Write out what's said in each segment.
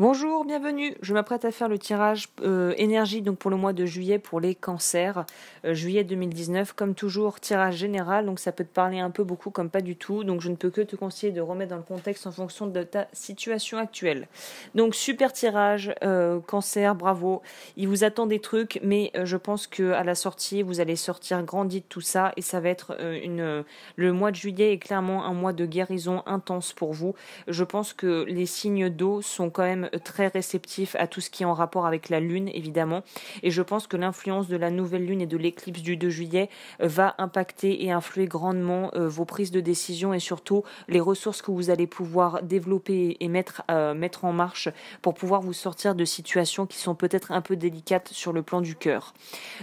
Bonjour, bienvenue. Je m'apprête à faire le tirage euh, énergie donc pour le mois de juillet pour les cancers. Euh, juillet 2019, comme toujours, tirage général, donc ça peut te parler un peu beaucoup comme pas du tout. Donc je ne peux que te conseiller de remettre dans le contexte en fonction de ta situation actuelle. Donc super tirage, euh, cancer, bravo. Il vous attend des trucs, mais je pense que à la sortie, vous allez sortir grandi de tout ça et ça va être une. le mois de juillet est clairement un mois de guérison intense pour vous. Je pense que les signes d'eau sont quand même très réceptif à tout ce qui est en rapport avec la Lune, évidemment. Et je pense que l'influence de la nouvelle Lune et de l'éclipse du 2 juillet euh, va impacter et influer grandement euh, vos prises de décision et surtout les ressources que vous allez pouvoir développer et mettre, euh, mettre en marche pour pouvoir vous sortir de situations qui sont peut-être un peu délicates sur le plan du cœur.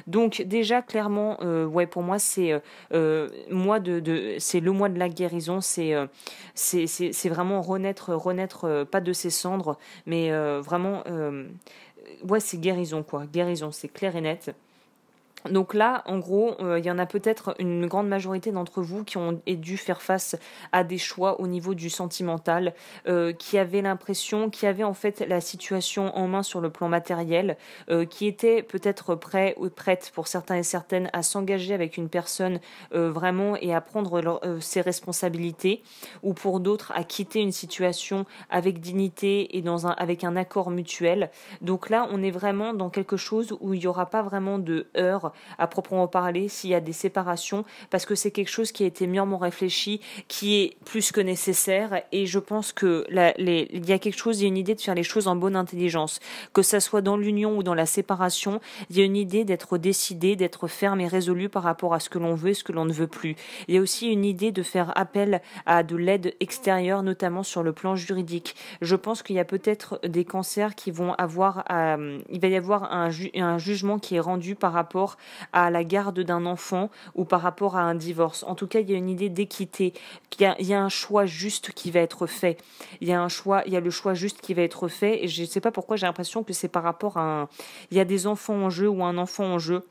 Donc déjà clairement, ouais pour moi c'est de, de c'est le mois de la guérison, c'est c'est vraiment renaître renaître pas de ses cendres, mais mais euh, vraiment, euh, ouais, c'est guérison, quoi. Guérison, c'est clair et net. Donc là, en gros, euh, il y en a peut-être une grande majorité d'entre vous qui ont dû faire face à des choix au niveau du sentimental, euh, qui avaient l'impression, qui avaient en fait la situation en main sur le plan matériel, euh, qui étaient peut-être prêts ou prêtes pour certains et certaines à s'engager avec une personne vraiment et à prendre ses responsabilités, ou pour d'autres à quitter une situation avec dignité et dans un, avec un accord mutuel. Donc là, on est vraiment dans quelque chose où il n'y aura pas vraiment de heurts à proprement parler, s'il y a des séparations, parce que c'est quelque chose qui a été mûrement réfléchi, qui est plus que nécessaire. Et je pense que il y a quelque chose, il y a une idée de faire les choses en bonne intelligence, que ça soit dans l'union ou dans la séparation, il y a une idée d'être décidé, d'être ferme et résolu par rapport à ce que l'on veut et ce que l'on ne veut plus. Il y a aussi une idée de faire appel à de l'aide extérieure, notamment sur le plan juridique. Je pense qu'il y a peut-être des cancers qui vont avoir, euh, il va y avoir un jugement qui est rendu par rapport à la garde d'un enfant ou par rapport à un divorce. En tout cas, il y a une idée d'équité. Il, y a un choix juste qui va être fait. Il y a un choix, il y a le choix juste qui va être fait. Et je ne sais pas pourquoi j'ai l'impression que c'est par rapport à un. Il y a des enfants en jeu ou un enfant en jeu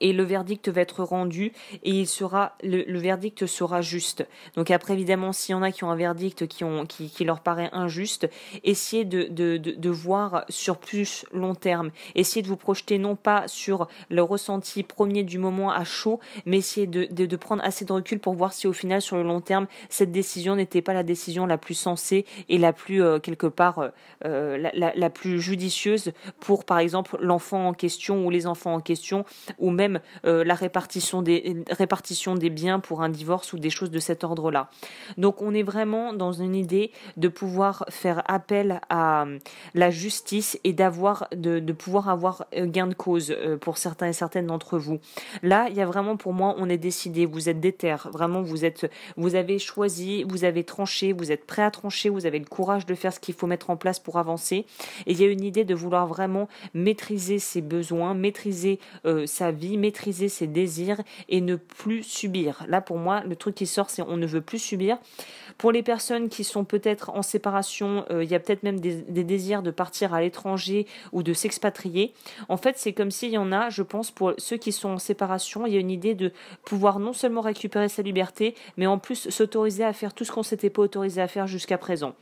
et le verdict va être rendu et sera le, verdict sera juste. Donc après évidemment s'il y en a qui ont un verdict qui ont qui, leur paraît injuste, essayez de, de, de, voir sur plus long terme, essayez de vous projeter non pas sur le ressenti premier du moment à chaud, mais essayez de, de prendre assez de recul pour voir si au final sur le long terme cette décision n'était pas la décision la plus sensée et la plus euh, quelque part euh, euh, la, la, la plus judicieuse pour par exemple l'enfant en question ou les enfants en question ou même euh, la répartition des, répartition des biens pour un divorce ou des choses de cet ordre-là. Donc on est vraiment dans une idée de pouvoir faire appel à euh, la justice et d'avoir de, de, pouvoir avoir gain de cause euh, pour certains et certaines d'entre vous. Là, il y a vraiment pour moi, on est décidé, vous êtes terres vraiment vous êtes vous avez choisi, vous avez tranché, vous êtes prêt à trancher, vous avez le courage de faire ce qu'il faut mettre en place pour avancer et il y a une idée de vouloir vraiment maîtriser ses besoins, maîtriser sa vie maîtriser ses désirs et ne plus subir. Là, pour moi, le truc qui sort, c'est on ne veut plus subir. Pour les personnes qui sont peut-être en séparation, euh, il y a peut-être même des, désirs de partir à l'étranger ou de s'expatrier. En fait, c'est comme s'il y en a, je pense, pour ceux qui sont en séparation, il y a une idée de pouvoir non seulement récupérer sa liberté, mais en plus s'autoriser à faire tout ce qu'on s'était pas autorisé à faire jusqu'à présent.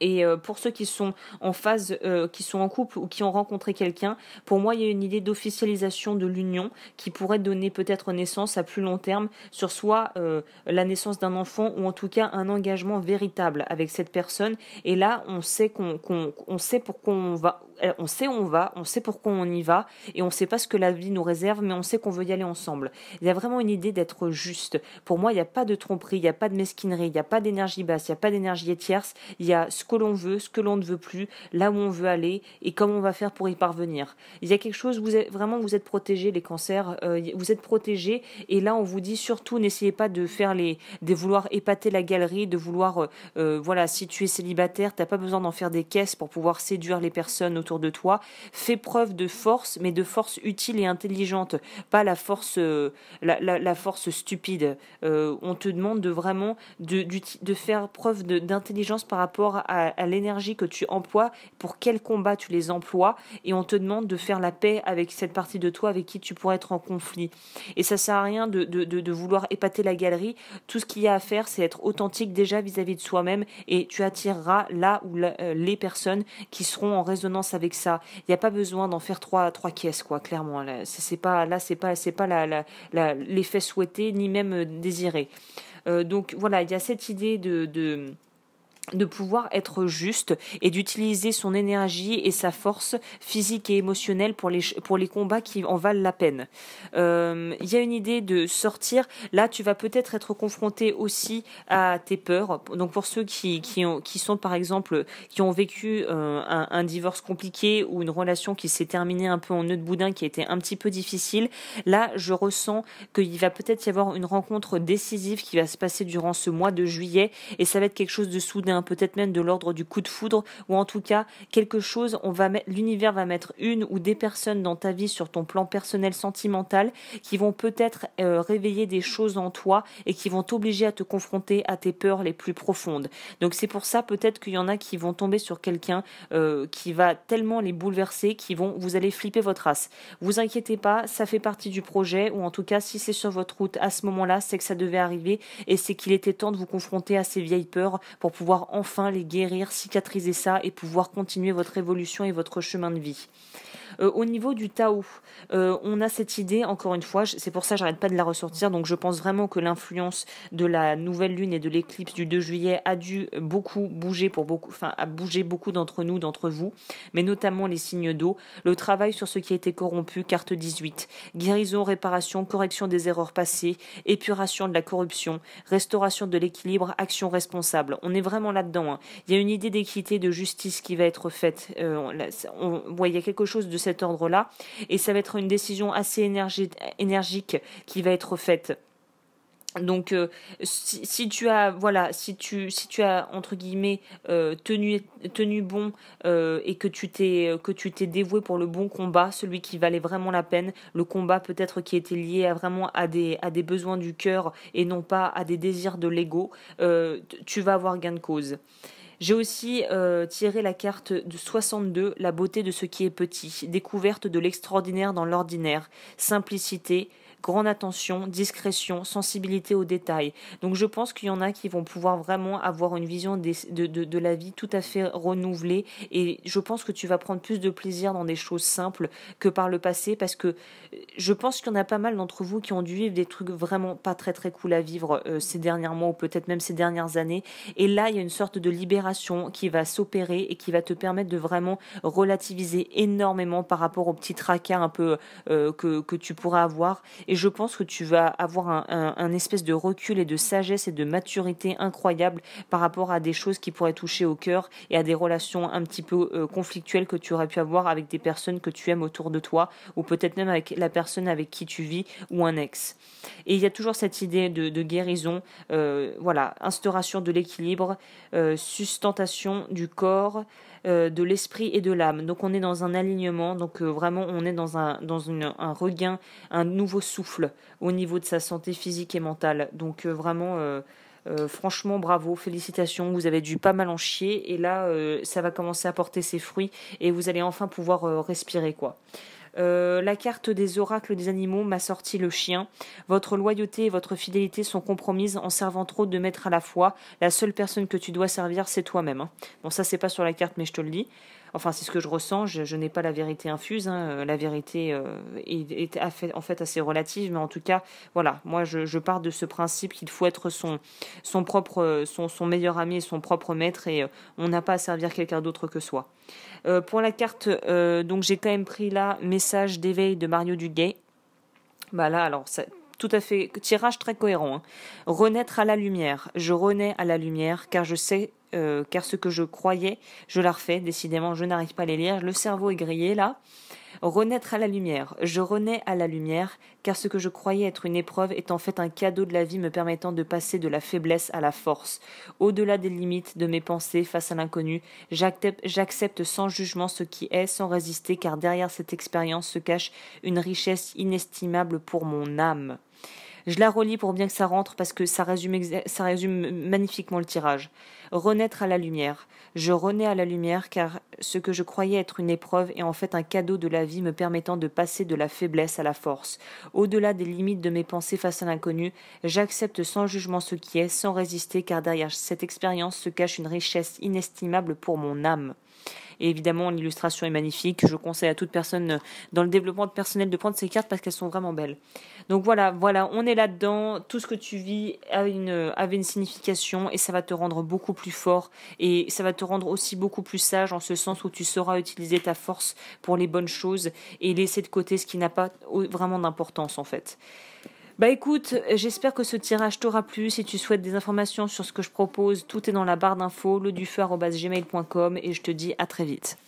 Et euh, pour ceux qui sont en phase, euh, qui sont en couple ou qui ont rencontré quelqu'un, pour moi, il y a une idée d'officialisation de l'union qui pourrait donner peut-être naissance à plus long terme sur soit euh, la naissance d'un enfant ou en tout cas un engagement véritable avec cette personne. Et là, on sait qu'on, qu'on on sait pour qu'on va euh, on sait où on va, on sait pourquoi on y va, et on sait pas ce que la vie nous réserve, mais on sait qu'on veut y aller ensemble. Il y a vraiment une idée d'être juste. Pour moi, il n'y a pas de tromperie, il n'y a pas de mesquinerie, il n'y a pas d'énergie basse, il n'y a pas d'énergie tierce. Il y a ce que l'on veut, ce que l'on ne veut plus, là où on veut aller, et comment on va faire pour y parvenir. Il y a quelque chose, vous vraiment, vous êtes protégés, les cancers, euh, vous êtes protégés, et là, on vous dit surtout, n'essayez pas de faire les, de vouloir épater la galerie, de vouloir, euh, voilà, si tu es célibataire, tu n'as pas besoin d'en faire des caisses pour pouvoir séduire les personnes autour de toi. Fais preuve de force, mais de force utile et intelligente, pas la force, euh, la, force stupide. Euh, on te demande de vraiment de, de, faire preuve d'intelligence par rapport à, l'énergie que tu emploies, pour quels combats tu les emploies, et on te demande de faire la paix avec cette partie de toi avec qui tu pourrais être en conflit. Et ça sert à rien de, vouloir épater la galerie. Tout ce qu'il y a à faire, c'est être authentique déjà vis-à-vis de soi-même, et tu attireras là où euh, les personnes qui seront en résonance avec avec ça. Il n'y a pas besoin d'en faire trois, trois caisses, quoi, clairement. Là, c'est pas, là, c'est pas, c'est pas l'effet souhaité ni même euh, désiré. Euh, donc voilà, il y a cette idée de de pouvoir être juste et d'utiliser son énergie et sa force physique et émotionnelle pour les, pour les combats qui en valent la peine. Euh, il y a une idée de sortir. Là, tu vas peut-être être confronté aussi à tes peurs. Donc pour ceux qui, ont, qui sont par exemple, qui ont vécu euh, un, divorce compliqué ou une relation qui s'est terminée un peu en nœud de boudin, qui était un petit peu difficile, là, je ressens qu'il va peut-être y avoir une rencontre décisive qui va se passer durant ce mois de juillet et ça va être quelque chose de soudain Hein, peut-être même de l'ordre du coup de foudre, ou en tout cas quelque chose, on va l'univers va mettre une ou des personnes dans ta vie sur ton plan personnel sentimental qui vont peut-être euh, réveiller des choses en toi et qui vont t'obliger à te confronter à tes peurs les plus profondes. Donc c'est pour ça peut-être qu'il y en a qui vont tomber sur quelqu'un euh, qui va tellement les bouleverser qui vont vous allez flipper votre race. Vous inquiétez pas, ça fait partie du projet ou en tout cas si c'est sur votre route à ce moment-là, c'est que ça devait arriver et c'est qu'il était temps de vous confronter à ces vieilles peurs pour pouvoir enfin les guérir, cicatriser ça et pouvoir continuer votre évolution et votre chemin de vie. Euh, au niveau du Tao, euh, on a cette idée, encore une fois, c'est pour ça que j'arrête pas de la ressortir, donc je pense vraiment que l'influence de la nouvelle lune et de l'éclipse du 2 juillet a dû beaucoup bouger pour beaucoup, enfin, a bougé beaucoup d'entre nous, d'entre vous, mais notamment les signes d'eau, le travail sur ce qui a été corrompu, carte 18, guérison, réparation, correction des erreurs passées, épuration de la corruption, restauration de l'équilibre, action responsable. On est vraiment là-dedans. Hein. Il y a une idée d'équité, de justice qui va être faite. Euh, il y a quelque chose de cet ordre-là. Et ça va être une décision assez énergique qui va être faite. Donc, euh, si, tu as, voilà, si tu, si tu as entre guillemets euh, tenu, tenu bon euh, et que tu t'es, que tu t'es dévoué pour le bon combat, celui qui valait vraiment la peine, le combat peut-être qui était lié à, vraiment à des, à des besoins du cœur et non pas à des désirs de l'ego, tu vas avoir gain de cause. J'ai aussi euh, tiré la carte de 62, la beauté de ce qui est petit, découverte de l'extraordinaire dans l'ordinaire, simplicité, grande attention, discrétion, sensibilité aux détails. Donc je pense qu'il y en a qui vont pouvoir vraiment avoir une vision de, de, de, la vie tout à fait renouvelée et je pense que tu vas prendre plus de plaisir dans des choses simples que par le passé parce que euh, je pense qu'il y en a pas mal d'entre vous qui ont dû vivre des trucs vraiment pas très très cool à vivre euh, ces derniers mois ou peut-être même ces dernières années et là il y a une sorte de libération qui va s'opérer et qui va te permettre de vraiment relativiser énormément par rapport aux petits tracas un peu euh, que, que tu pourras avoir et je pense que tu vas avoir un, espèce de recul et de sagesse et de maturité incroyable par rapport à des choses qui pourraient toucher au cœur et à des relations un petit peu euh, conflictuelles que tu aurais pu avoir avec des personnes que tu aimes autour de toi ou peut-être même avec la personne avec qui tu vis ou un ex. Et il y a toujours cette idée de, guérison, euh, voilà, instauration de l'équilibre, euh, sustentation du corps, euh, de l'esprit et de l'âme. Donc on est dans un alignement, donc euh, vraiment on est dans un, regain, un nouveau souffle au niveau de sa santé physique et mentale. Donc euh, vraiment... franchement, bravo, félicitations, vous avez dû pas mal en chier et là, ça va commencer à porter ses fruits et vous allez enfin pouvoir respirer quoi. Euh, la carte des oracles des animaux m'a sorti le chien. Votre loyauté et votre fidélité sont compromises en servant trop de maîtres à la fois. La seule personne que tu dois servir, c'est toi-même. Hein. Bon, ça, c'est pas sur la carte, mais je te le dis enfin c'est ce que je ressens, je, n'ai pas la vérité infuse, hein, euh, la vérité euh, est, en fait assez relative, mais en tout cas, voilà, moi je, pars de ce principe qu'il faut être son, propre, euh, son, meilleur ami et son propre maître, et on n'a pas à servir quelqu'un d'autre que soi. pour la carte, donc j'ai quand même pris là message d'éveil de Mario Duguay. Bah là, alors tout à fait tirage très cohérent. Hein. Renaître à la lumière. Je renais à la lumière car je sais euh, car ce que je croyais, je la refais, décidément, je n'arrive pas à les lire, le cerveau est grillé là. Renaître à la lumière. Je renais à la lumière, car ce que je croyais être une épreuve est en fait un cadeau de la vie me permettant de passer de la faiblesse à la force. Au-delà des limites de mes pensées face à l'inconnu, j'accepte sans jugement ce qui est, sans résister, car derrière cette expérience se cache une richesse inestimable pour mon âme. Je la relis pour bien que ça rentre parce que ça résume, ça résume magnifiquement le tirage. Renaître à la lumière. Je renais à la lumière car ce que je croyais être une épreuve est en fait un cadeau de la vie me permettant de passer de la faiblesse à la force. Au-delà des limites de mes pensées face à l'inconnu, j'accepte sans jugement ce qui est, sans résister car derrière cette expérience se cache une richesse inestimable pour mon âme. Et évidemment, l'illustration est magnifique. Je conseille à toute personne euh, dans le développement personnel de prendre ces cartes parce qu'elles sont vraiment belles. Donc voilà, voilà, on est là-dedans. Tout ce que tu vis avait une, euh, avait une signification et ça va te rendre beaucoup plus fort et ça va te rendre aussi beaucoup plus sage en ce sens où tu sauras utiliser ta force pour les bonnes choses et laisser de côté ce qui n'a pas vraiment d'importance en fait. Bah écoute, j'espère que ce tirage t'aura plu. Si tu souhaites des informations sur ce que je propose, tout est dans la barre d'infos, gmail.com et je te dis à très vite.